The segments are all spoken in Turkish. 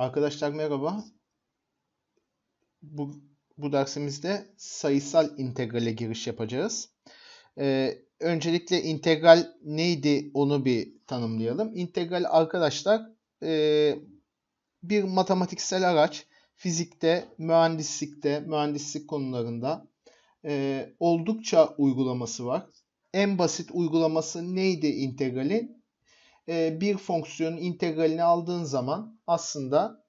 Arkadaşlar merhaba. Bu, bu dersimizde sayısal integrale giriş yapacağız. Ee, öncelikle integral neydi onu bir tanımlayalım. İntegral arkadaşlar e, bir matematiksel araç. Fizikte, mühendislikte, mühendislik konularında e, oldukça uygulaması var. En basit uygulaması neydi integralin? E, bir fonksiyonun integralini aldığın zaman aslında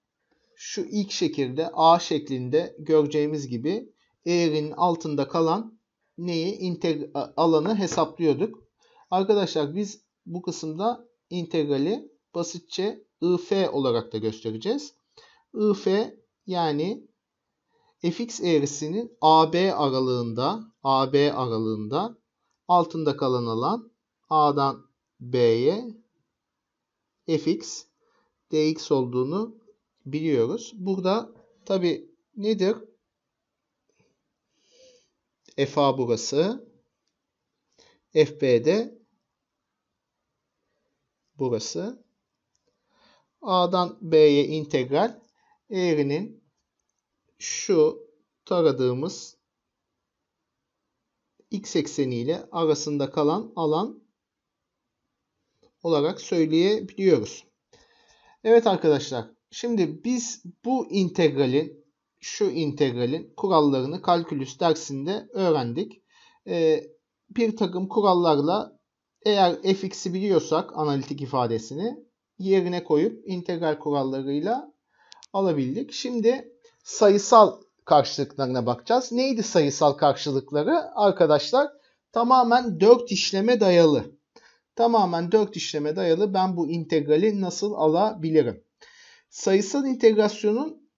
şu ilk şekilde a şeklinde göreceğimiz gibi eğrin altında kalan neyi alanı hesaplıyorduk. Arkadaşlar biz bu kısımda integrali basitçe if olarak da göstereceğiz. if yani fx eğrisinin AB aralığında AB aralığında altında kalan alan A'dan B'ye fx dx olduğunu biliyoruz. Burada tabi nedir? fa burası. fb de burası. a'dan b'ye integral eğrinin şu taradığımız x ekseni ile arasında kalan alan olarak söyleyebiliyoruz. Evet arkadaşlar şimdi biz bu integralin şu integralin kurallarını kalkülüs dersinde öğrendik. Ee, bir takım kurallarla eğer fx'i biliyorsak analitik ifadesini yerine koyup integral kurallarıyla alabildik. Şimdi sayısal karşılıklarına bakacağız. Neydi sayısal karşılıkları? Arkadaşlar tamamen 4 işleme dayalı Tamamen dört işleme dayalı ben bu integrali nasıl alabilirim? Sayısal integrasyonun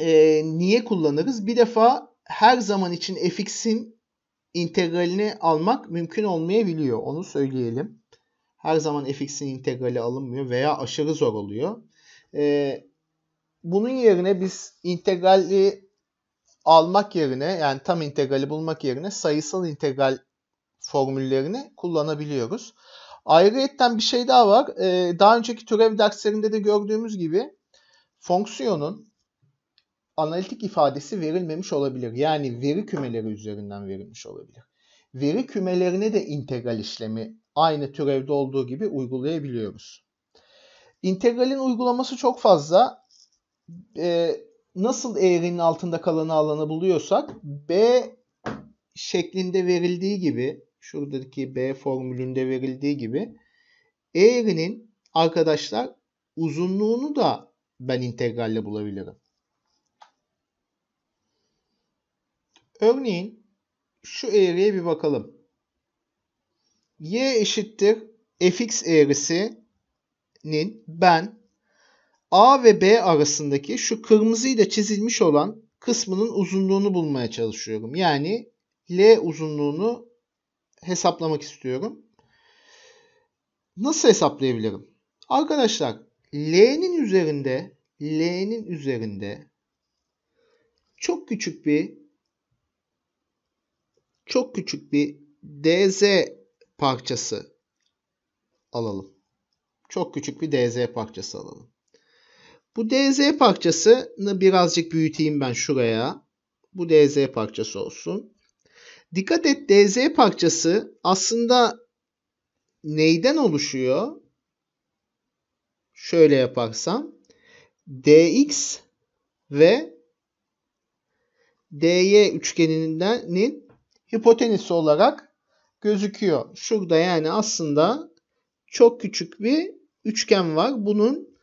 e, niye kullanırız? Bir defa her zaman için fx'in integralini almak mümkün olmayabiliyor. Onu söyleyelim. Her zaman fx'in integrali alınmıyor veya aşırı zor oluyor. E, bunun yerine biz integrali almak yerine yani tam integrali bulmak yerine sayısal integral formüllerini kullanabiliyoruz. Ayrıyetten bir şey daha var. Ee, daha önceki türev derslerinde de gördüğümüz gibi fonksiyonun analitik ifadesi verilmemiş olabilir. Yani veri kümeleri üzerinden verilmiş olabilir. Veri kümelerine de integral işlemi aynı türevde olduğu gibi uygulayabiliyoruz. İntegralin uygulaması çok fazla. Ee, nasıl eğrinin altında kalan alanı buluyorsak B şeklinde verildiği gibi şuradaki B formülünde verildiği gibi eğrinin arkadaşlar uzunluğunu da ben integralle bulabilirim. Örneğin şu eğriye bir bakalım. Y eşittir fx eğrisinin ben A ve B arasındaki şu kırmızıyla çizilmiş olan kısmının uzunluğunu bulmaya çalışıyorum. Yani L uzunluğunu hesaplamak istiyorum. Nasıl hesaplayabilirim? Arkadaşlar L'nin üzerinde L'nin üzerinde çok küçük bir çok küçük bir DZ parçası alalım. Çok küçük bir DZ parçası alalım. Bu DZ parçasını birazcık büyüteyim ben şuraya. Bu DZ parçası olsun. Dikkat et DZ parçası aslında neyden oluşuyor? Şöyle yaparsam DX ve DY üçgeninin hipotenüsü olarak gözüküyor. Şurada yani aslında çok küçük bir üçgen var. Bunun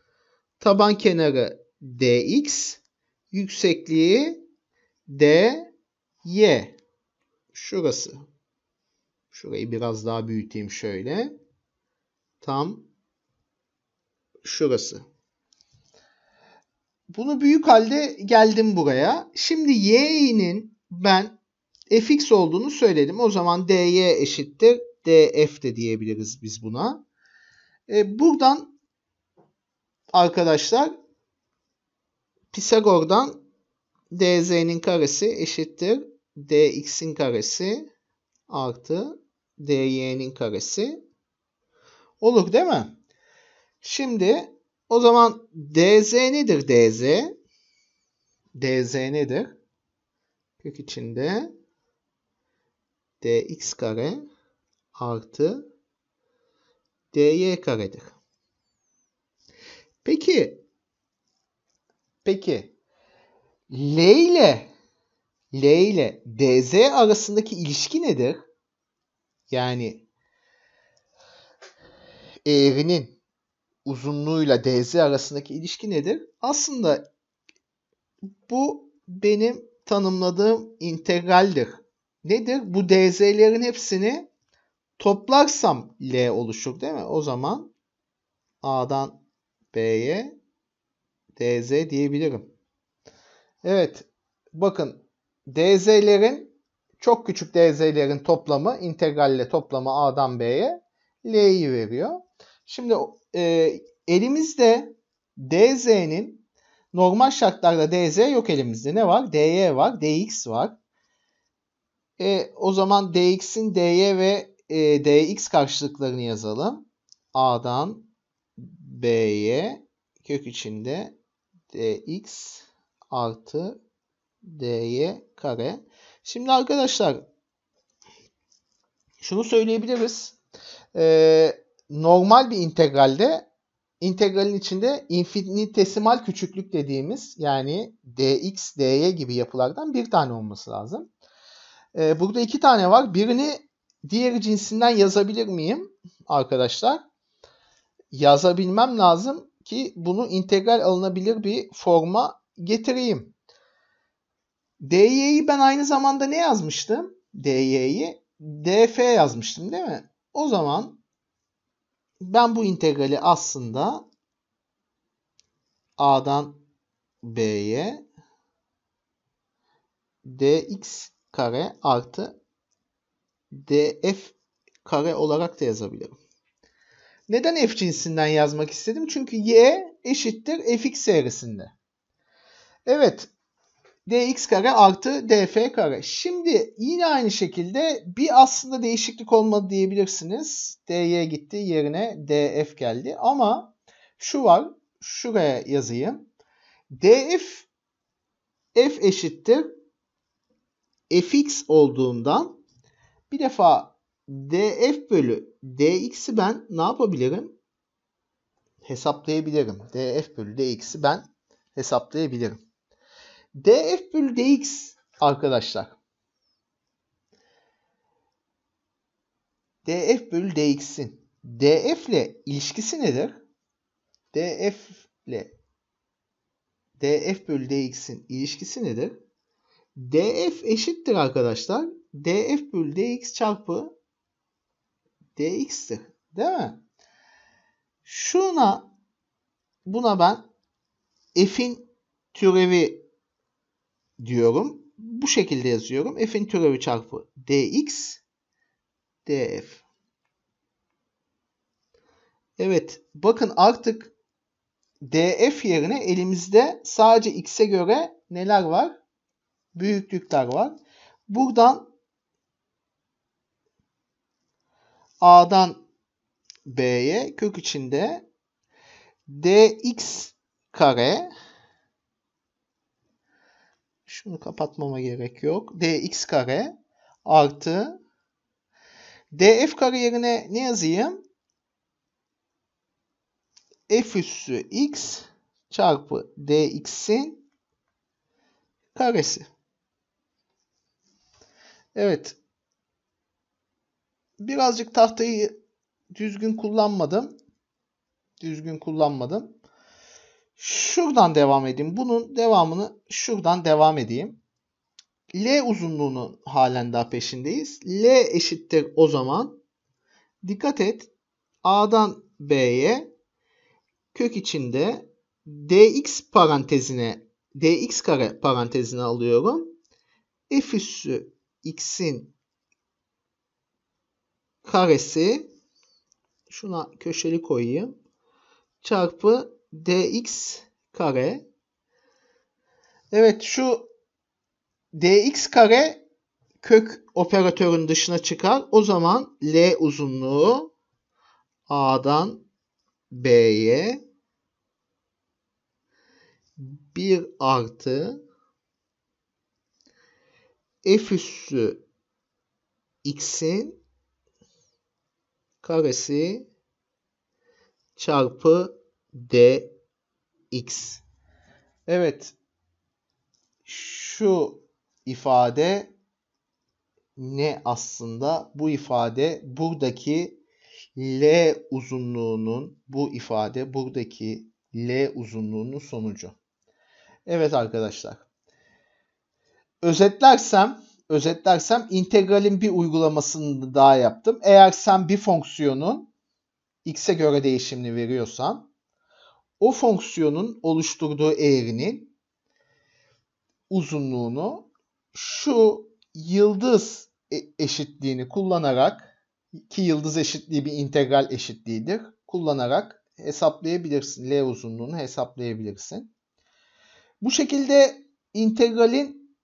taban kenarı DX, yüksekliği DY şurası. Şurayı biraz daha büyüteyim şöyle. Tam şurası. Bunu büyük halde geldim buraya. Şimdi y'nin ben fx olduğunu söyledim. O zaman dy eşittir. df de diyebiliriz biz buna. E, buradan arkadaşlar Pisagor'dan dz'nin karesi eşittir dx'in karesi artı dy'nin karesi olur değil mi? Şimdi o zaman dz nedir dz? dz nedir? Kök içinde dx kare artı dy karedir. Peki peki L ile L ile DZ arasındaki ilişki nedir? Yani eğrinin uzunluğuyla DZ arasındaki ilişki nedir? Aslında bu benim tanımladığım integraldir. Nedir? Bu DZ'lerin hepsini toplarsam L oluşur değil mi? O zaman A'dan B'ye DZ diyebilirim. Evet. Bakın DZ'lerin çok küçük DZ'lerin toplamı integralle toplamı A'dan B'ye L'yi veriyor. Şimdi e, elimizde DZ'nin normal şartlarda DZ yok elimizde. Ne var? DY var, DX var. E, o zaman DX'in DY ve e, DX karşılıklarını yazalım. A'dan B'ye kök içinde DX artı dy kare. Şimdi arkadaşlar şunu söyleyebiliriz. Ee, normal bir integralde integralin içinde infinitesimal küçüklük dediğimiz yani dx, dy gibi yapılardan bir tane olması lazım. Ee, burada iki tane var. Birini diğer cinsinden yazabilir miyim arkadaşlar? Yazabilmem lazım ki bunu integral alınabilir bir forma getireyim. DY'yi ben aynı zamanda ne yazmıştım? DY'yi DF yazmıştım değil mi? O zaman ben bu integrali aslında A'dan B'ye dx kare artı df kare olarak da yazabilirim. Neden f cinsinden yazmak istedim? Çünkü y eşittir fx eğrisinde. Evet dx kare artı df kare. Şimdi yine aynı şekilde bir aslında değişiklik olmadı diyebilirsiniz. dy gitti yerine df geldi ama şu var şuraya yazayım. df f eşittir fx olduğundan bir defa df bölü dx'i ben ne yapabilirim? Hesaplayabilirim. df bölü dx'i ben hesaplayabilirim df bölü dx arkadaşlar. df bölü dx'in df ile ilişkisi nedir? df ile df bölü dx'in ilişkisi nedir? df eşittir arkadaşlar. df bölü dx çarpı dx'tir. Değil mi? Şuna buna ben f'in türevi diyorum. Bu şekilde yazıyorum. F'in türevi çarpı dx df. Evet bakın artık df yerine elimizde sadece x'e göre neler var? Büyüklükler var. Buradan a'dan b'ye kök içinde dx kare şunu kapatmama gerek yok. dx kare artı df kare yerine ne yazayım? f üssü x çarpı dx'in karesi. Evet. Birazcık tahtayı düzgün kullanmadım. Düzgün kullanmadım. Şuradan devam edeyim. Bunun devamını şuradan devam edeyim. L uzunluğunun halen daha peşindeyiz. L eşittir o zaman. Dikkat et. A'dan B'ye kök içinde dx parantezine dx kare parantezine alıyorum. F üssü x'in karesi şuna köşeli koyayım. Çarpı dx kare. Evet şu dx kare kök operatörün dışına çıkar. O zaman L uzunluğu A'dan B'ye 1 artı f üssü x'in karesi çarpı dx. Evet. Şu ifade ne aslında? Bu ifade buradaki L uzunluğunun bu ifade buradaki L uzunluğunun sonucu. Evet arkadaşlar. Özetlersem özetlersem integralin bir uygulamasını daha yaptım. Eğer sen bir fonksiyonun x'e göre değişimini veriyorsan o fonksiyonun oluşturduğu eğrinin uzunluğunu şu yıldız e, eşitliğini kullanarak ki yıldız eşitliği bir integral eşitliğidir. Kullanarak hesaplayabilirsin. L uzunluğunu hesaplayabilirsin. Bu şekilde integralin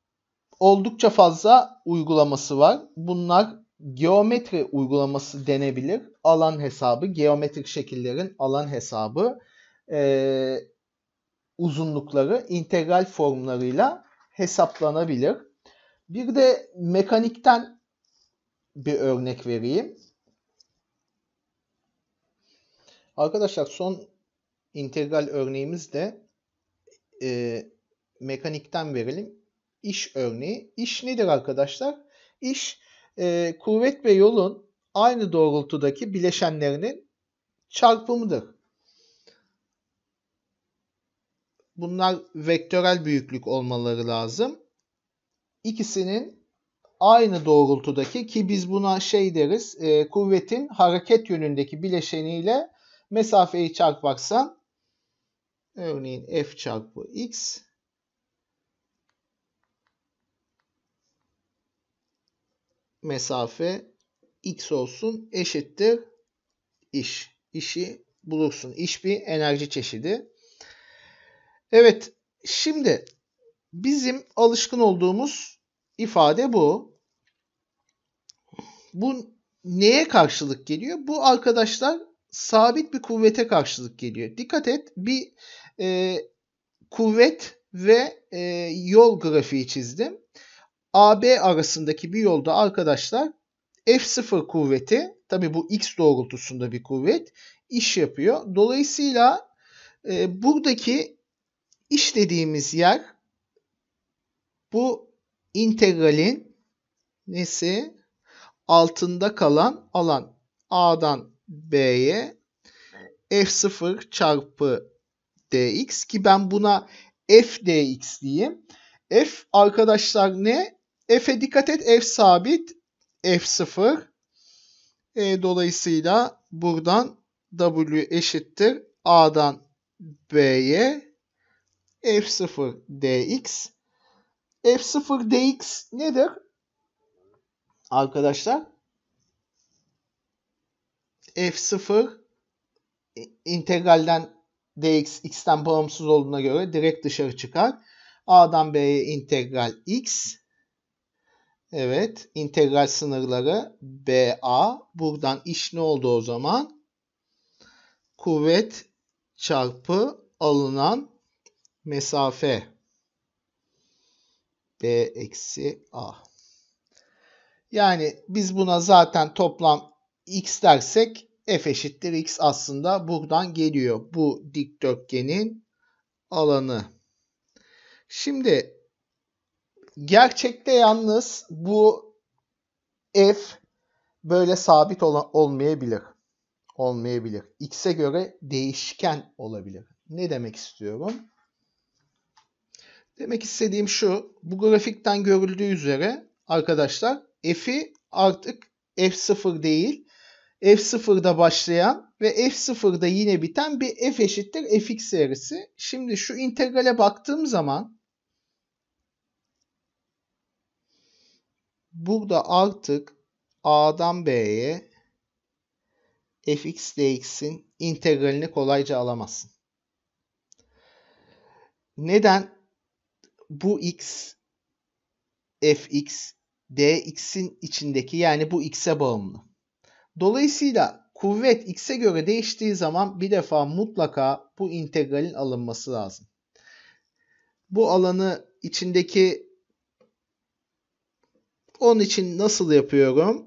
oldukça fazla uygulaması var. Bunlar geometri uygulaması denebilir. Alan hesabı, geometrik şekillerin alan hesabı e, uzunlukları integral formlarıyla hesaplanabilir. Bir de mekanikten bir örnek vereyim. Arkadaşlar son integral örneğimiz de e, mekanikten verelim. İş örneği. İş nedir arkadaşlar? İş e, kuvvet ve yolun aynı doğrultudaki bileşenlerinin çarpımıdır. Bunlar vektörel büyüklük olmaları lazım. İkisinin aynı doğrultudaki ki biz buna şey deriz e, kuvvetin hareket yönündeki bileşeniyle mesafeyi çarparsan örneğin f çarpı x mesafe x olsun eşittir iş. İşi bulursun. İş bir enerji çeşidi. Evet şimdi bizim alışkın olduğumuz ifade bu. Bu neye karşılık geliyor? Bu arkadaşlar sabit bir kuvvete karşılık geliyor. Dikkat et bir e, kuvvet ve e, yol grafiği çizdim. AB arasındaki bir yolda arkadaşlar F0 kuvveti tabi bu X doğrultusunda bir kuvvet iş yapıyor. Dolayısıyla e, buradaki iş dediğimiz yer bu integralin nesi altında kalan alan A'dan B'ye F0 çarpı dx ki ben buna f dx diyeyim. F arkadaşlar ne? F'e dikkat et f sabit f sıfır. e, dolayısıyla buradan w eşittir a'dan b'ye f0 dx. f0 dx nedir? Arkadaşlar f0 integralden dx x'ten bağımsız olduğuna göre direkt dışarı çıkar. a'dan b'ye integral x. Evet integral sınırları ba. Buradan iş ne oldu o zaman? Kuvvet çarpı alınan mesafe B eksi A. Yani biz buna zaten toplam x dersek f eşittir x aslında buradan geliyor. Bu dikdörtgenin alanı. Şimdi gerçekte yalnız bu f böyle sabit ol olmayabilir. Olmayabilir. X'e göre değişken olabilir. Ne demek istiyorum? Demek istediğim şu. Bu grafikten görüldüğü üzere arkadaşlar f'i artık f0 değil f0'da başlayan ve f0'da yine biten bir f eşittir fx serisi. Şimdi şu integrale baktığım zaman burada artık a'dan b'ye fx dx'in integralini kolayca alamazsın. Neden? bu x fx dx'in içindeki yani bu x'e bağımlı. Dolayısıyla kuvvet x'e göre değiştiği zaman bir defa mutlaka bu integralin alınması lazım. Bu alanı içindeki onun için nasıl yapıyorum?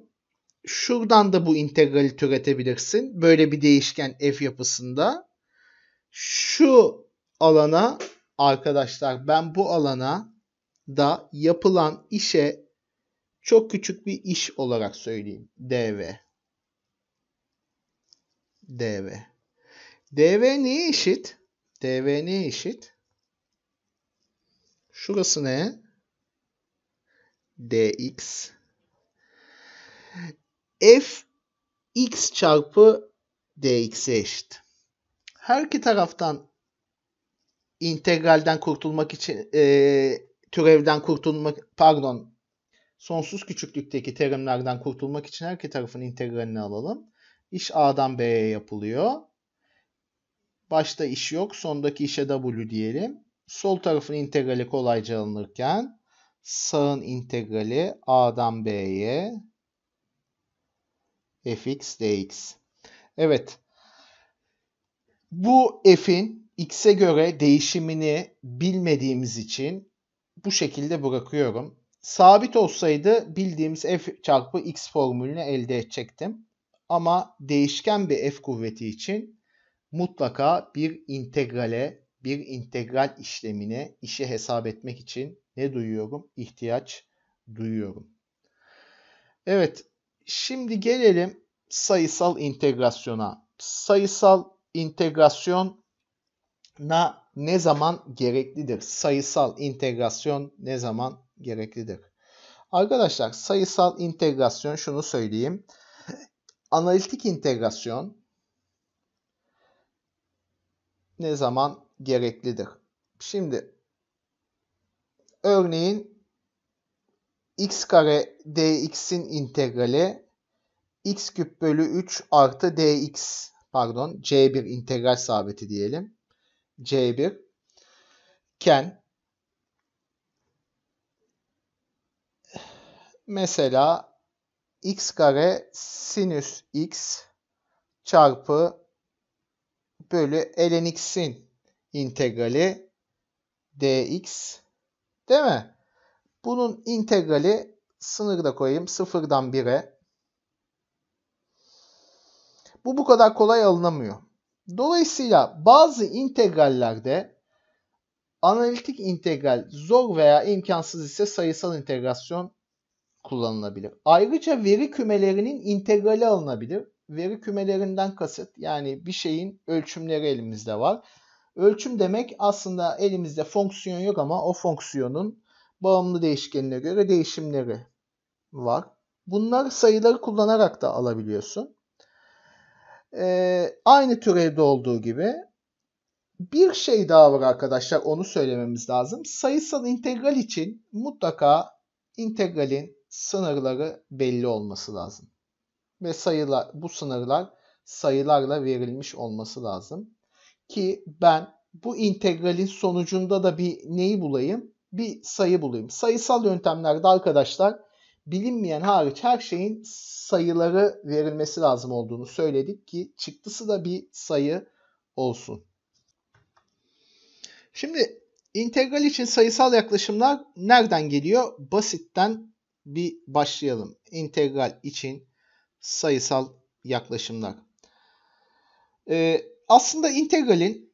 Şuradan da bu integrali türetebilirsin. Böyle bir değişken f yapısında. Şu alana arkadaşlar ben bu alana da yapılan işe çok küçük bir iş olarak söyleyeyim. DV. DV. DV neye eşit? DV neye eşit? Şurası ne? dx f x çarpı dx'e eşit. Her iki taraftan integralden kurtulmak için e, türevden kurtulmak pardon sonsuz küçüklükteki terimlerden kurtulmak için her iki tarafın integralini alalım. İş A'dan B'ye yapılıyor. Başta iş yok. Sondaki işe W diyelim. Sol tarafın integrali kolayca alınırken sağın integrali A'dan B'ye fx dx. Evet. Bu f'in X'e göre değişimini bilmediğimiz için bu şekilde bırakıyorum. Sabit olsaydı bildiğimiz f çarpı x formülünü elde edecektim. Ama değişken bir f kuvveti için mutlaka bir integrale, bir integral işlemine, işi hesap etmek için ne duyuyorum? İhtiyaç duyuyorum. Evet, şimdi gelelim sayısal integrasyona. Sayısal integrasyon na ne zaman gereklidir? Sayısal integrasyon ne zaman gereklidir? Arkadaşlar sayısal integrasyon şunu söyleyeyim. Analitik integrasyon ne zaman gereklidir? Şimdi örneğin x kare dx'in integrali x küp bölü 3 artı dx pardon c bir integral sabiti diyelim. C1 iken mesela x kare sinüs x çarpı bölü ln x'in integrali dx değil mi? Bunun integrali sınırda koyayım sıfırdan 1'e. Bu bu kadar kolay alınamıyor. Dolayısıyla bazı integrallerde analitik integral zor veya imkansız ise sayısal integrasyon kullanılabilir. Ayrıca veri kümelerinin integrali alınabilir. Veri kümelerinden kasıt yani bir şeyin ölçümleri elimizde var. Ölçüm demek aslında elimizde fonksiyon yok ama o fonksiyonun bağımlı değişkenine göre değişimleri var. Bunlar sayıları kullanarak da alabiliyorsun. E, aynı türevde olduğu gibi bir şey daha var arkadaşlar onu söylememiz lazım. Sayısal integral için mutlaka integralin sınırları belli olması lazım. Ve sayılar, bu sınırlar sayılarla verilmiş olması lazım. Ki ben bu integralin sonucunda da bir neyi bulayım? Bir sayı bulayım. Sayısal yöntemlerde arkadaşlar bilinmeyen hariç her şeyin sayıları verilmesi lazım olduğunu söyledik ki çıktısı da bir sayı olsun. Şimdi integral için sayısal yaklaşımlar nereden geliyor? Basitten bir başlayalım. İntegral için sayısal yaklaşımlar. Ee, aslında integralin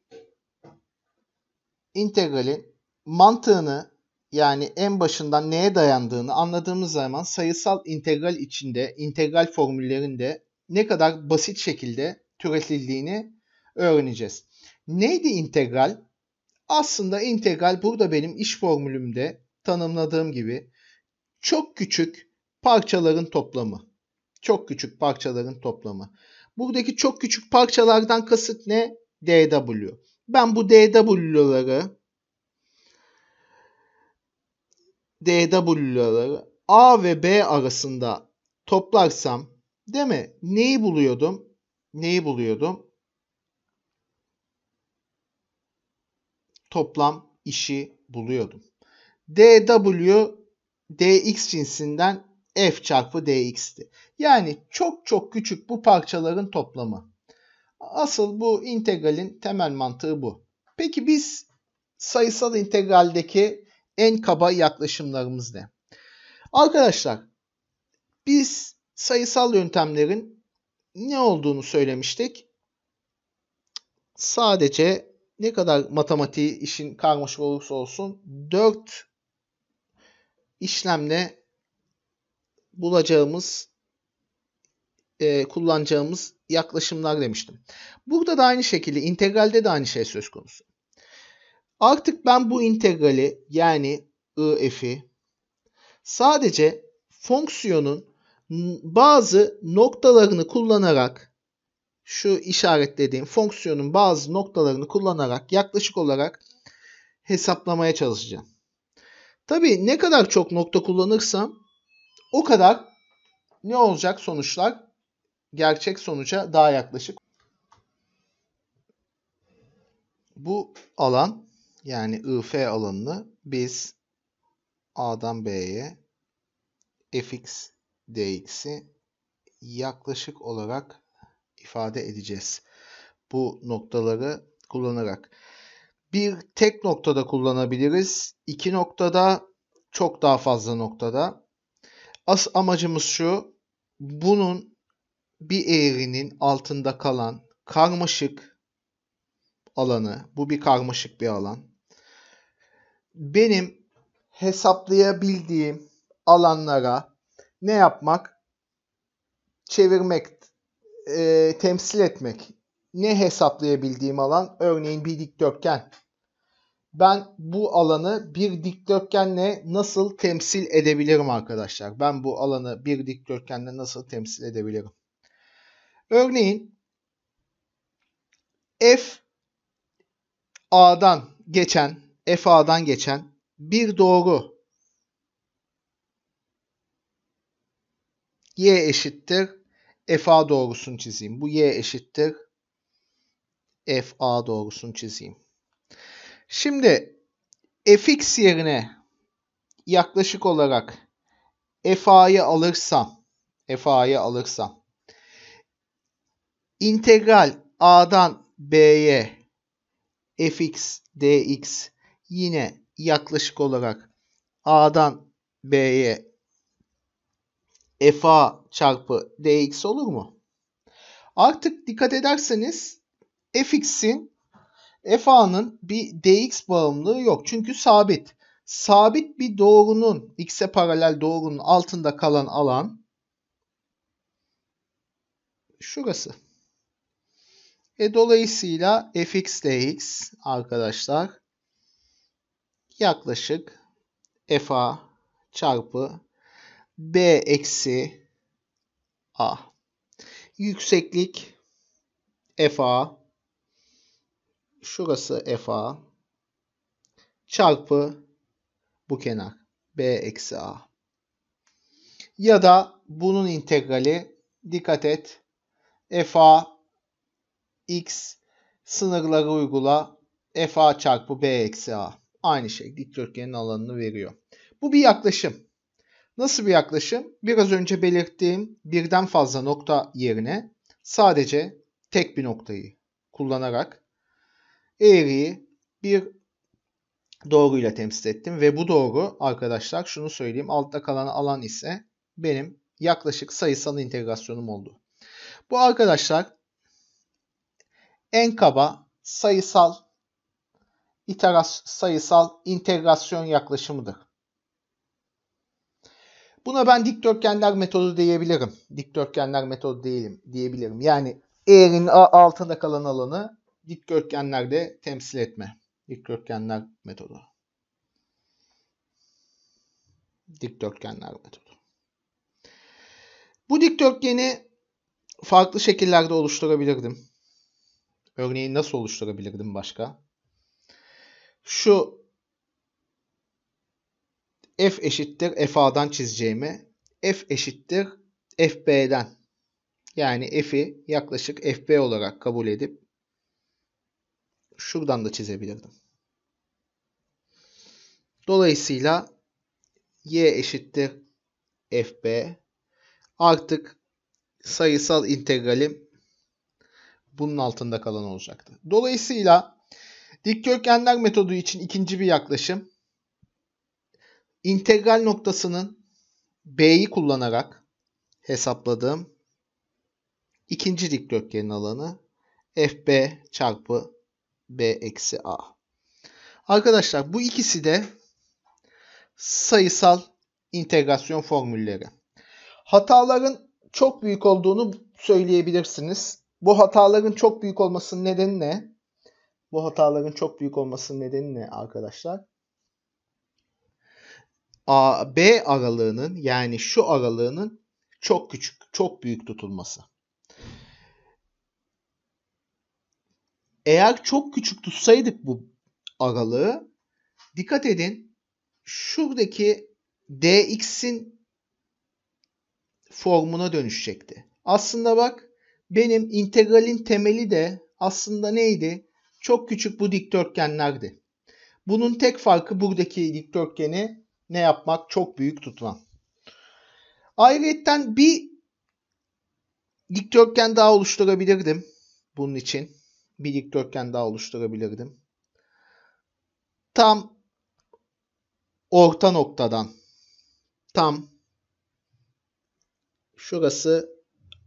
integralin mantığını yani en başından neye dayandığını anladığımız zaman sayısal integral içinde, integral formüllerinde ne kadar basit şekilde türetildiğini öğreneceğiz. Neydi integral? Aslında integral burada benim iş formülümde tanımladığım gibi çok küçük parçaların toplamı. Çok küçük parçaların toplamı. Buradaki çok küçük parçalardan kasıt ne? DW. Ben bu DW'ları DW'ları A ve B arasında toplarsam değil mi? Neyi buluyordum? Neyi buluyordum? Toplam işi buluyordum. DW DX cinsinden F çarpı DX'ti. Yani çok çok küçük bu parçaların toplamı. Asıl bu integralin temel mantığı bu. Peki biz sayısal integraldeki en kaba yaklaşımlarımız ne? Arkadaşlar biz sayısal yöntemlerin ne olduğunu söylemiştik. Sadece ne kadar matematiği işin karmaşık olursa olsun 4 işlemle bulacağımız e, kullanacağımız yaklaşımlar demiştim. Burada da aynı şekilde integralde de aynı şey söz konusu. Artık ben bu integrali yani I f'i sadece fonksiyonun bazı noktalarını kullanarak şu işaretlediğim fonksiyonun bazı noktalarını kullanarak yaklaşık olarak hesaplamaya çalışacağım. Tabi ne kadar çok nokta kullanırsam o kadar ne olacak sonuçlar gerçek sonuca daha yaklaşık. Bu alan yani IF alanını biz A'dan B'ye fx dx'i yaklaşık olarak ifade edeceğiz. Bu noktaları kullanarak. Bir tek noktada kullanabiliriz. iki noktada çok daha fazla noktada. As amacımız şu. Bunun bir eğrinin altında kalan karmaşık alanı. Bu bir karmaşık bir alan benim hesaplayabildiğim alanlara ne yapmak? Çevirmek, e, temsil etmek. Ne hesaplayabildiğim alan? Örneğin bir dikdörtgen. Ben bu alanı bir dikdörtgenle nasıl temsil edebilirim arkadaşlar? Ben bu alanı bir dikdörtgenle nasıl temsil edebilirim? Örneğin F A'dan geçen FA'dan geçen bir doğru y eşittir FA doğrusunu çizeyim. Bu y eşittir FA doğrusunu çizeyim. Şimdi fx yerine yaklaşık olarak FA'yı alırsam FA'yı alırsam integral A'dan B'ye fx dx yine yaklaşık olarak A'dan B'ye f a çarpı DX olur mu? Artık dikkat ederseniz fx'in FA'nın bir DX bağımlılığı yok. Çünkü sabit. Sabit bir doğrunun x'e paralel doğrunun altında kalan alan şurası. E dolayısıyla fx dx arkadaşlar yaklaşık FA çarpı B eksi A. Yükseklik FA şurası FA çarpı bu kenar B eksi A. Ya da bunun integrali dikkat et FA x sınırları uygula FA çarpı B eksi A aynı şey dikdörtgenin alanını veriyor. Bu bir yaklaşım. Nasıl bir yaklaşım? Biraz önce belirttiğim birden fazla nokta yerine sadece tek bir noktayı kullanarak eğriyi bir doğruyla temsil ettim. Ve bu doğru arkadaşlar şunu söyleyeyim altta kalan alan ise benim yaklaşık sayısal integrasyonum oldu. Bu arkadaşlar en kaba sayısal iteras sayısal integrasyon yaklaşımıdır. Buna ben dikdörtgenler metodu diyebilirim. Dikdörtgenler metodu değilim diyebilirim. Yani eğerin altında kalan alanı dikdörtgenlerde temsil etme. Dikdörtgenler metodu. Dikdörtgenler metodu. Bu dikdörtgeni farklı şekillerde oluşturabilirdim. Örneğin nasıl oluşturabilirdim başka? şu f eşittir fa'dan çizeceğimi f eşittir fb'den yani f'i yaklaşık fb olarak kabul edip şuradan da çizebilirdim. Dolayısıyla y eşittir fb artık sayısal integralim bunun altında kalan olacaktı. Dolayısıyla Dik kökenler metodu için ikinci bir yaklaşım. İntegral noktasının b'yi kullanarak hesapladığım ikinci dikdörtgenin alanı fb çarpı b eksi a. Arkadaşlar bu ikisi de sayısal integrasyon formülleri. Hataların çok büyük olduğunu söyleyebilirsiniz. Bu hataların çok büyük olmasının nedeni ne? Bu hataların çok büyük olmasının nedeni ne arkadaşlar? A, B aralığının yani şu aralığının çok küçük, çok büyük tutulması. Eğer çok küçük tutsaydık bu aralığı dikkat edin şuradaki dx'in formuna dönüşecekti. Aslında bak benim integralin temeli de aslında neydi? çok küçük bu dikdörtgenlerdi. Bunun tek farkı buradaki dikdörtgeni ne yapmak? Çok büyük tutmam. Ayrıyeten bir dikdörtgen daha oluşturabilirdim bunun için. Bir dikdörtgen daha oluşturabilirdim. Tam orta noktadan tam şurası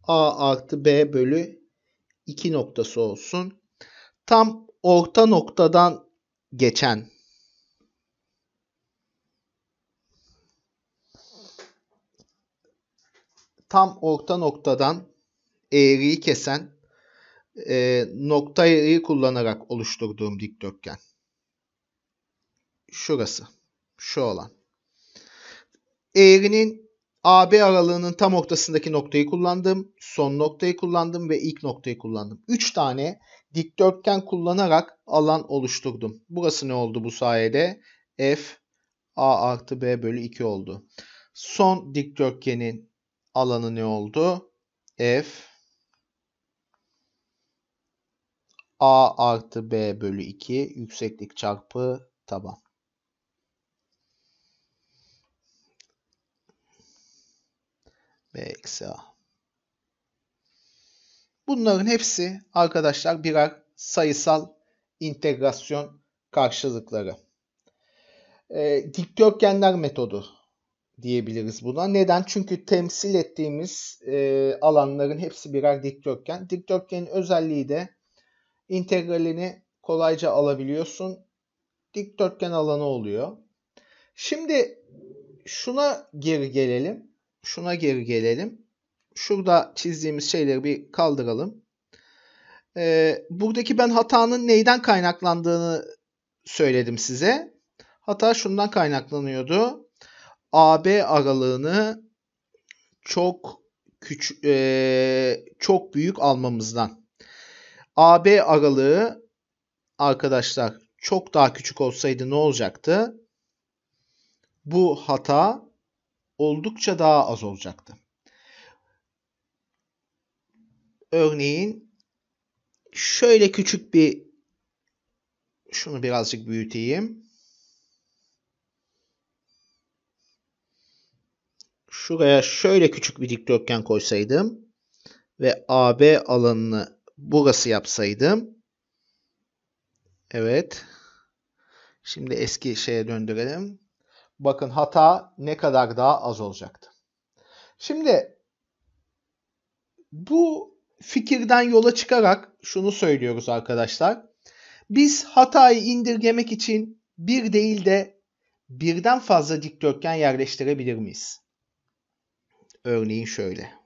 A artı B bölü 2 noktası olsun. Tam orta noktadan geçen tam orta noktadan eğriyi kesen e, nokta kullanarak oluşturduğum dikdörtgen. Şurası. Şu olan. Eğrinin AB aralığının tam ortasındaki noktayı kullandım. Son noktayı kullandım ve ilk noktayı kullandım. 3 tane dikdörtgen kullanarak alan oluşturdum. Burası ne oldu bu sayede? F A artı B bölü 2 oldu. Son dikdörtgenin alanı ne oldu? F A artı B bölü 2 yükseklik çarpı taban. B eksi A. Bunların hepsi arkadaşlar birer sayısal integrasyon karşılıkları. E, dikdörtgenler metodu diyebiliriz buna. Neden? Çünkü temsil ettiğimiz e, alanların hepsi birer dikdörtgen. Dikdörtgenin özelliği de integralini kolayca alabiliyorsun. Dikdörtgen alanı oluyor. Şimdi şuna geri gelelim. Şuna geri gelelim şurada çizdiğimiz şeyleri bir kaldıralım. Ee, buradaki ben hatanın neyden kaynaklandığını söyledim size. Hata şundan kaynaklanıyordu. AB aralığını çok küçük e, çok büyük almamızdan. AB aralığı arkadaşlar çok daha küçük olsaydı ne olacaktı? Bu hata oldukça daha az olacaktı. Örneğin şöyle küçük bir şunu birazcık büyüteyim. Şuraya şöyle küçük bir dikdörtgen koysaydım ve AB alanını burası yapsaydım. Evet. Şimdi eski şeye döndürelim. Bakın hata ne kadar daha az olacaktı. Şimdi bu fikirden yola çıkarak şunu söylüyoruz arkadaşlar. Biz hatayı indirgemek için bir değil de birden fazla dikdörtgen yerleştirebilir miyiz? Örneğin şöyle.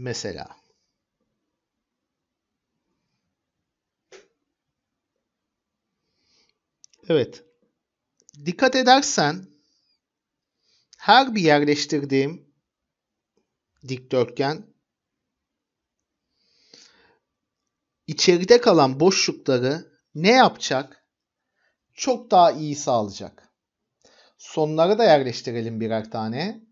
Mesela Evet. Dikkat edersen her bir yerleştirdiğim dikdörtgen içeride kalan boşlukları ne yapacak? Çok daha iyi sağlayacak. Sonları da yerleştirelim birer tane.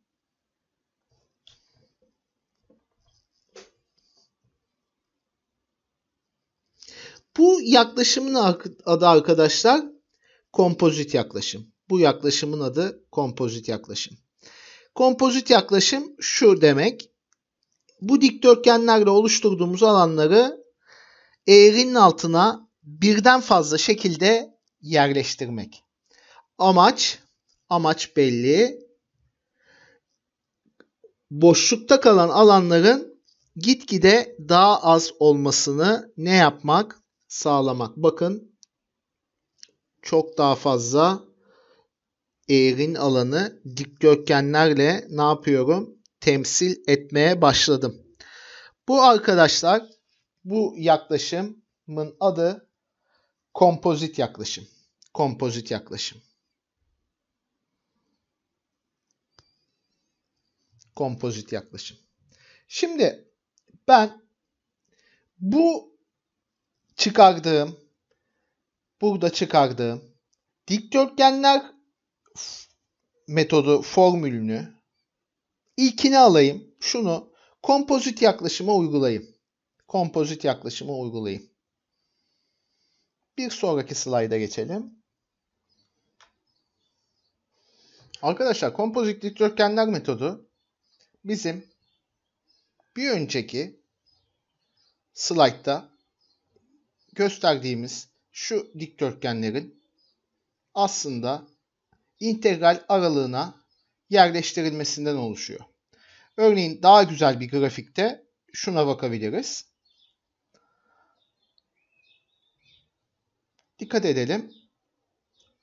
Bu yaklaşımın adı arkadaşlar kompozit yaklaşım. Bu yaklaşımın adı kompozit yaklaşım. Kompozit yaklaşım şu demek. Bu dikdörtgenlerle oluşturduğumuz alanları eğrinin altına birden fazla şekilde yerleştirmek. Amaç amaç belli. Boşlukta kalan alanların gitgide daha az olmasını ne yapmak? Sağlamak. Bakın çok daha fazla eğrin alanı dikdörtgenlerle ne yapıyorum? Temsil etmeye başladım. Bu arkadaşlar bu yaklaşımın adı kompozit yaklaşım. Kompozit yaklaşım. Kompozit yaklaşım. Şimdi ben bu çıkardığım burada çıkardığım dikdörtgenler metodu formülünü ilkini alayım. Şunu kompozit yaklaşıma uygulayayım. Kompozit yaklaşımı uygulayayım. Bir sonraki slayda geçelim. Arkadaşlar kompozit dikdörtgenler metodu bizim bir önceki slaytta gösterdiğimiz şu dikdörtgenlerin aslında integral aralığına yerleştirilmesinden oluşuyor. Örneğin daha güzel bir grafikte şuna bakabiliriz. Dikkat edelim.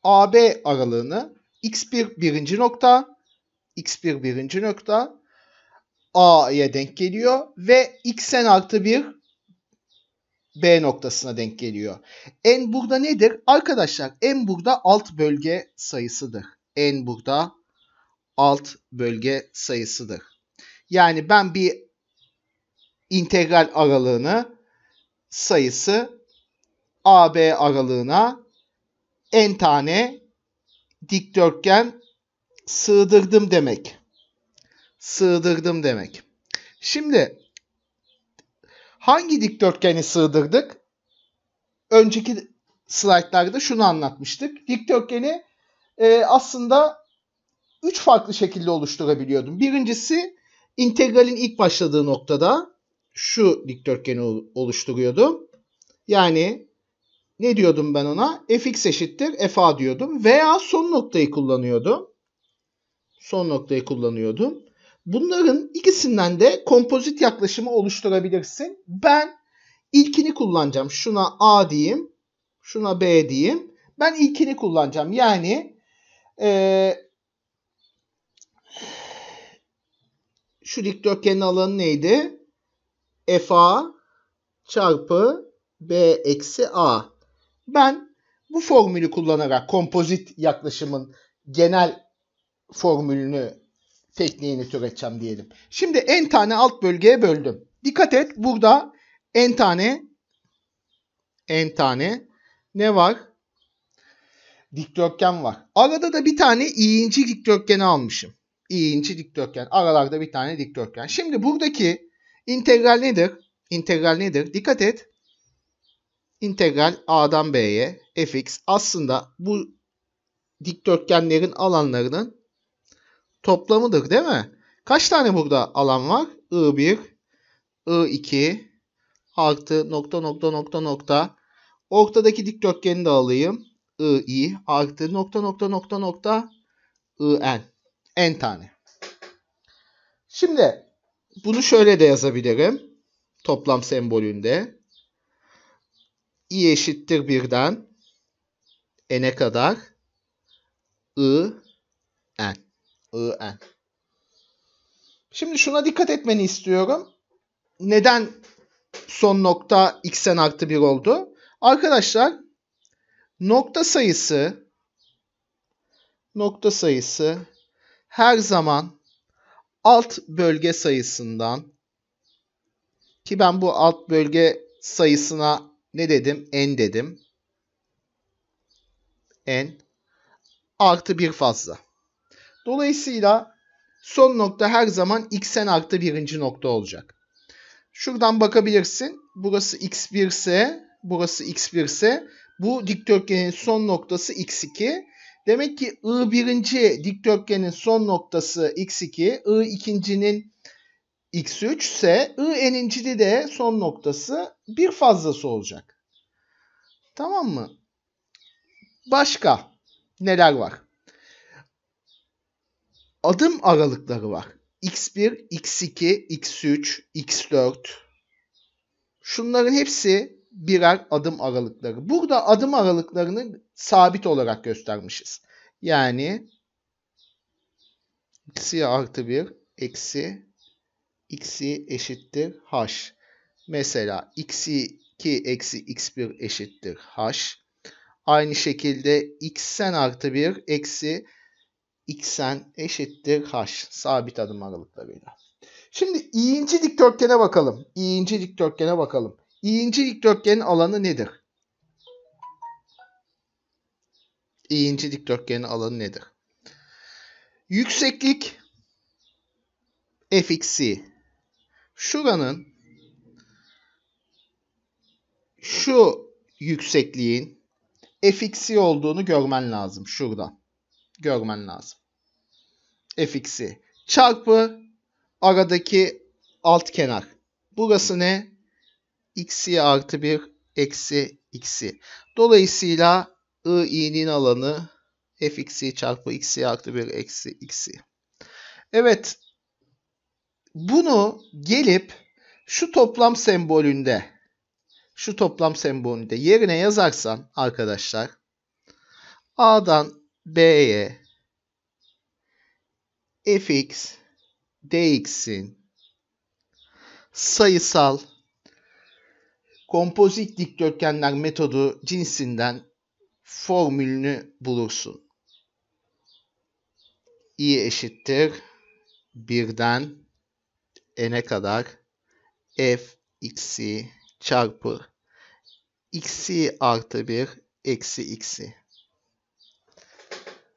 AB aralığını x1 birinci nokta, x1 birinci nokta A'ya denk geliyor ve xn artı 1 B noktasına denk geliyor. N burada nedir? Arkadaşlar N burada alt bölge sayısıdır. N burada alt bölge sayısıdır. Yani ben bir integral aralığını sayısı AB aralığına n tane dikdörtgen sığdırdım demek. Sığdırdım demek. Şimdi hangi dikdörtgeni sığdırdık? Önceki slaytlarda şunu anlatmıştık. Dikdörtgeni e, aslında üç farklı şekilde oluşturabiliyordum. Birincisi integralin ilk başladığı noktada şu dikdörtgeni oluşturuyordum. Yani ne diyordum ben ona? fx eşittir fa diyordum. Veya son noktayı kullanıyordum. Son noktayı kullanıyordum. Bunların ikisinden de kompozit yaklaşımı oluşturabilirsin. Ben ilkini kullanacağım. Şuna A diyeyim. Şuna B diyeyim. Ben ilkini kullanacağım. Yani e, şu dikdörtgenin alanı neydi? FA çarpı B eksi A. Ben bu formülü kullanarak kompozit yaklaşımın genel formülünü tekniğini türeteceğim diyelim. Şimdi en tane alt bölgeye böldüm. Dikkat et burada en tane en tane ne var? Dikdörtgen var. Arada da bir tane iğinci dikdörtgeni almışım. İğinci dikdörtgen. Aralarda bir tane dikdörtgen. Şimdi buradaki integral nedir? İntegral nedir? Dikkat et. İntegral A'dan B'ye fx aslında bu dikdörtgenlerin alanlarının toplamıdır değil mi? Kaç tane burada alan var? I1, I2 artı nokta nokta nokta nokta. Ortadaki dikdörtgeni de alayım. I artı nokta nokta nokta nokta I n. N tane. Şimdi bunu şöyle de yazabilirim. Toplam sembolünde. i eşittir birden n'e kadar i n. I-N. Şimdi şuna dikkat etmeni istiyorum. Neden son nokta xn artı 1 oldu? Arkadaşlar nokta sayısı nokta sayısı her zaman alt bölge sayısından ki ben bu alt bölge sayısına ne dedim? N dedim. N artı bir fazla. Dolayısıyla son nokta her zaman xn artı birinci nokta olacak. Şuradan bakabilirsin. Burası x1 ise burası x1 ise bu dikdörtgenin son noktası x2. Demek ki I birinci dikdörtgenin son noktası x2, I ikincinin x3 ise I eninci de son noktası bir fazlası olacak. Tamam mı? Başka neler var? adım aralıkları var. X1, X2, X3, X4. Şunların hepsi birer adım aralıkları. Burada adım aralıklarını sabit olarak göstermişiz. Yani x artı 1 eksi x'i eşittir h. Mesela x 2 eksi x1 eşittir h. Aynı şekilde x'en artı 1 eksi xn eşittir h sabit adım aralıklarıyla. Şimdi i'inci dikdörtgene bakalım. i'inci dikdörtgene bakalım. i'inci dikdörtgenin alanı nedir? i'inci dikdörtgenin alanı nedir? Yükseklik fx'i. Şuranın şu yüksekliğin fx'i olduğunu görmen lazım şuradan görmen lazım. fx'i çarpı aradaki alt kenar. Burası ne? x'i artı 1 eksi x'i. Dolayısıyla i'nin alanı fx'i çarpı x'i artı 1 eksi x'i. Evet. Bunu gelip şu toplam sembolünde şu toplam sembolünde yerine yazarsan arkadaşlar A'dan B'ye fx dx'in sayısal kompozit dikdörtgenler metodu cinsinden formülünü bulursun. i eşittir 1'den n'e kadar f x'i çarpı x'i artı 1 eksi x'i.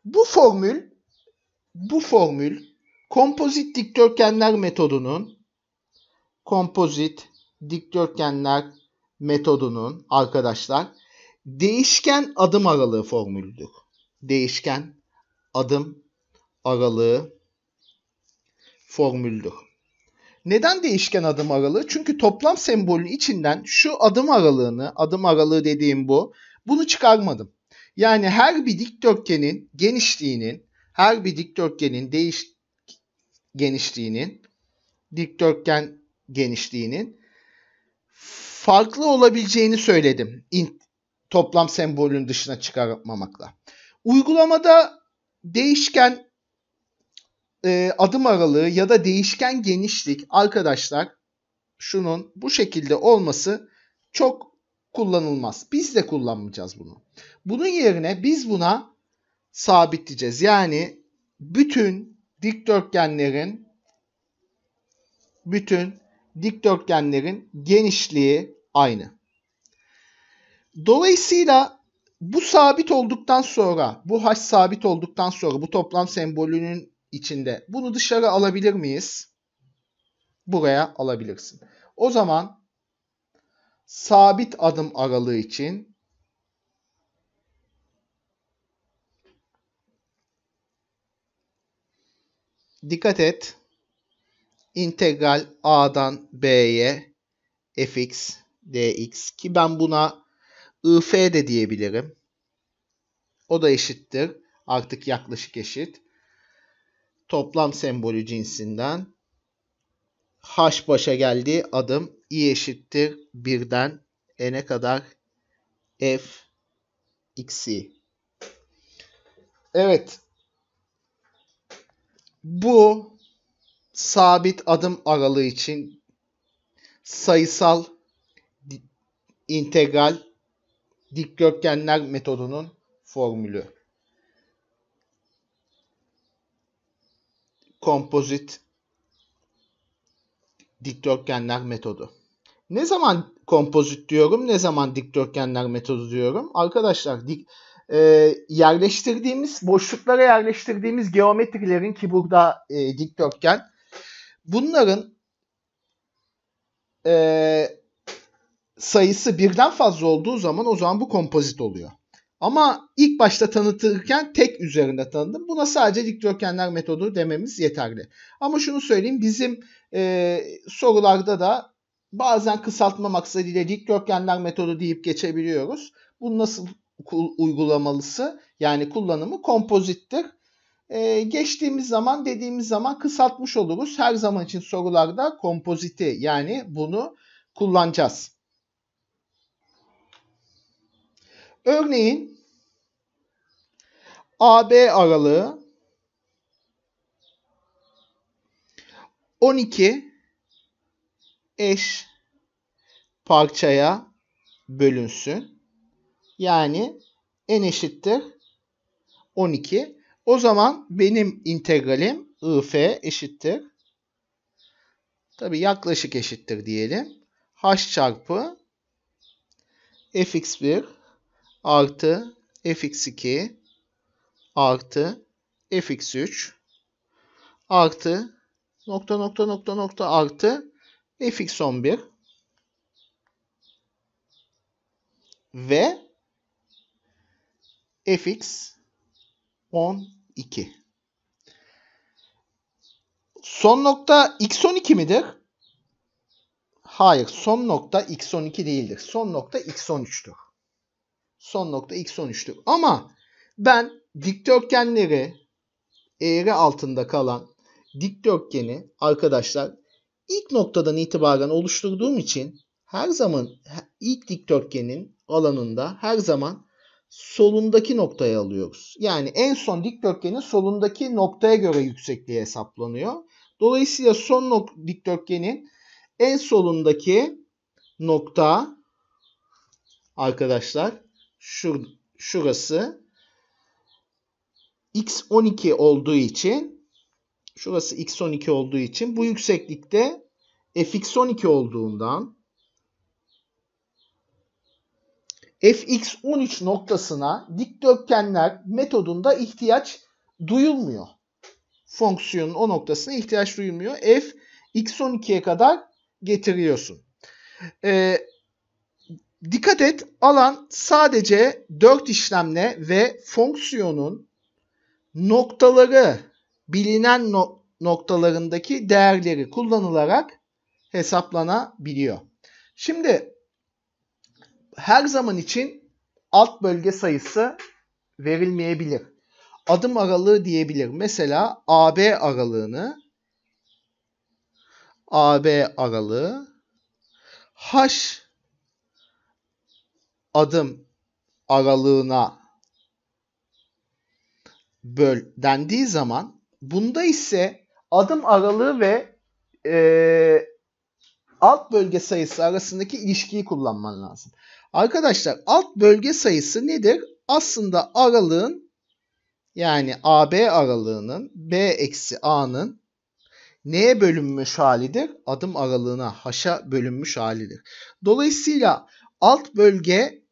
Bu formül bu formül kompozit dikdörtgenler metodunun kompozit dikdörtgenler metodunun arkadaşlar değişken adım aralığı formülüdür. Değişken adım aralığı formüldür. Neden değişken adım aralığı? Çünkü toplam sembolü içinden şu adım aralığını, adım aralığı dediğim bu, bunu çıkarmadım. Yani her bir dikdörtgenin genişliğinin, her bir dikdörtgenin değiş genişliğinin, dikdörtgen genişliğinin farklı olabileceğini söyledim. İn, toplam sembolün dışına çıkarmamakla. Uygulamada değişken e, adım aralığı ya da değişken genişlik arkadaşlar şunun bu şekilde olması çok kullanılmaz. Biz de kullanmayacağız bunu. Bunun yerine biz buna sabitleyeceğiz. Yani bütün dikdörtgenlerin bütün dikdörtgenlerin genişliği aynı. Dolayısıyla bu sabit olduktan sonra, bu haş sabit olduktan sonra bu toplam sembolünün içinde bunu dışarı alabilir miyiz? Buraya alabilirsin. O zaman sabit adım aralığı için dikkat et integral a'dan b'ye fx dx ki ben buna if de diyebilirim. O da eşittir. Artık yaklaşık eşit. Toplam sembolü cinsinden h başa geldiği adım i eşittir birden e n'e kadar f x'i. Evet. Bu sabit adım aralığı için sayısal integral dikdörtgenler metodunun formülü. Kompozit dikdörtgenler metodu. Ne zaman kompozit diyorum, ne zaman dikdörtgenler metodu diyorum? Arkadaşlar dik, e, yerleştirdiğimiz, boşluklara yerleştirdiğimiz geometrilerin ki burada e, dikdörtgen, bunların e, sayısı birden fazla olduğu zaman o zaman bu kompozit oluyor. Ama ilk başta tanıtırken tek üzerinde tanıdım. Buna sadece dikdörtgenler metodu dememiz yeterli. Ama şunu söyleyeyim bizim e, sorularda da bazen kısaltma maksadıyla dikdörtgenler metodu deyip geçebiliyoruz. Bu nasıl uygulamalısı yani kullanımı kompozittir. Ee, geçtiğimiz zaman dediğimiz zaman kısaltmış oluruz. Her zaman için sorularda kompoziti yani bunu kullanacağız. Örneğin AB aralığı 12 eş parçaya bölünsün. Yani n eşittir 12. O zaman benim integralim if eşittir. Tabi yaklaşık eşittir diyelim. h çarpı fx1 artı fx2 artı fx3 artı nokta nokta nokta nokta artı fx11 ve fx12. Son nokta x12 midir? Hayır, son nokta x12 değildir. Son nokta x13'tür son nokta x13'tür. Ama ben dikdörtgenleri eğri altında kalan dikdörtgeni arkadaşlar ilk noktadan itibaren oluşturduğum için her zaman ilk dikdörtgenin alanında her zaman solundaki noktayı alıyoruz. Yani en son dikdörtgenin solundaki noktaya göre yüksekliği hesaplanıyor. Dolayısıyla son nok dikdörtgenin en solundaki nokta arkadaşlar Şur şurası x12 olduğu için şurası x12 olduğu için bu yükseklikte fx12 olduğundan fx13 noktasına dikdörtgenler metodunda ihtiyaç duyulmuyor. Fonksiyonun o noktasına ihtiyaç duyulmuyor. f x12'ye kadar getiriyorsun. Ee, Dikkat et alan sadece 4 işlemle ve fonksiyonun noktaları bilinen no noktalarındaki değerleri kullanılarak hesaplanabiliyor. Şimdi her zaman için alt bölge sayısı verilmeyebilir. Adım aralığı diyebilir. Mesela AB aralığını AB aralığı H adım aralığına böl dendiği zaman bunda ise adım aralığı ve e, alt bölge sayısı arasındaki ilişkiyi kullanman lazım. Arkadaşlar alt bölge sayısı nedir? Aslında aralığın yani AB aralığının B eksi A'nın neye bölünmüş halidir? Adım aralığına, haşa bölünmüş halidir. Dolayısıyla alt bölge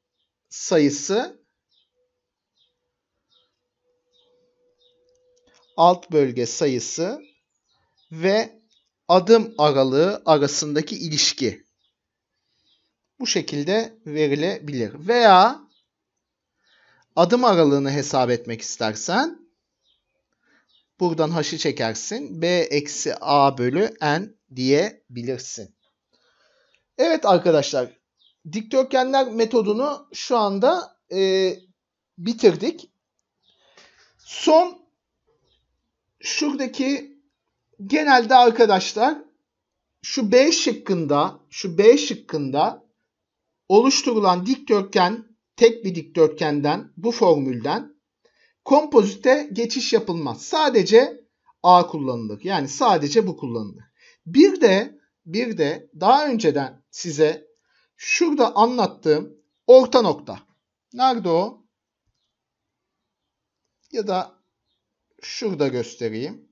sayısı alt bölge sayısı ve adım aralığı arasındaki ilişki. Bu şekilde verilebilir. Veya adım aralığını hesap etmek istersen buradan haşı çekersin. B eksi A bölü N diyebilirsin. Evet arkadaşlar dikdörtgenler metodunu şu anda e, bitirdik. Son şuradaki genelde arkadaşlar şu B şıkkında şu B şıkkında oluşturulan dikdörtgen tek bir dikdörtgenden bu formülden kompozite geçiş yapılmaz. Sadece A kullanılır. Yani sadece bu kullanılır. Bir de bir de daha önceden size şurada anlattığım orta nokta. Nerede o? Ya da şurada göstereyim.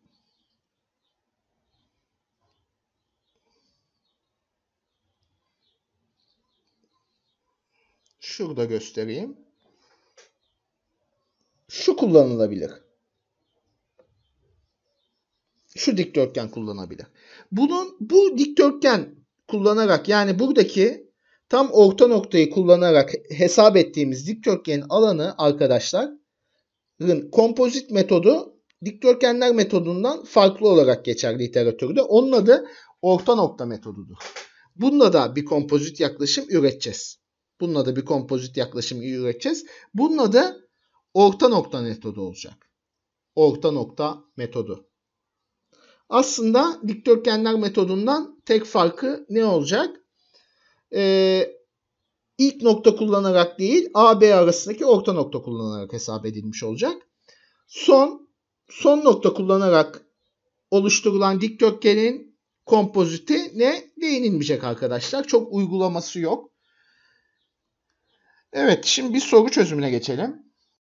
Şurada göstereyim. Şu kullanılabilir. Şu dikdörtgen kullanabilir. Bunun bu dikdörtgen kullanarak yani buradaki Tam orta noktayı kullanarak hesap ettiğimiz dikdörtgenin alanı arkadaşların kompozit metodu dikdörtgenler metodundan farklı olarak geçer literatürde. Onun adı orta nokta metodudur. Bununla da bir kompozit yaklaşım üreteceğiz. Bununla da bir kompozit yaklaşım üreteceğiz. Bununla da orta nokta metodu olacak. Orta nokta metodu. Aslında dikdörtgenler metodundan tek farkı ne olacak? e, ilk nokta kullanarak değil AB arasındaki orta nokta kullanarak hesap edilmiş olacak. Son son nokta kullanarak oluşturulan dikdörtgenin kompoziti ne değinilmeyecek arkadaşlar. Çok uygulaması yok. Evet şimdi bir soru çözümüne geçelim.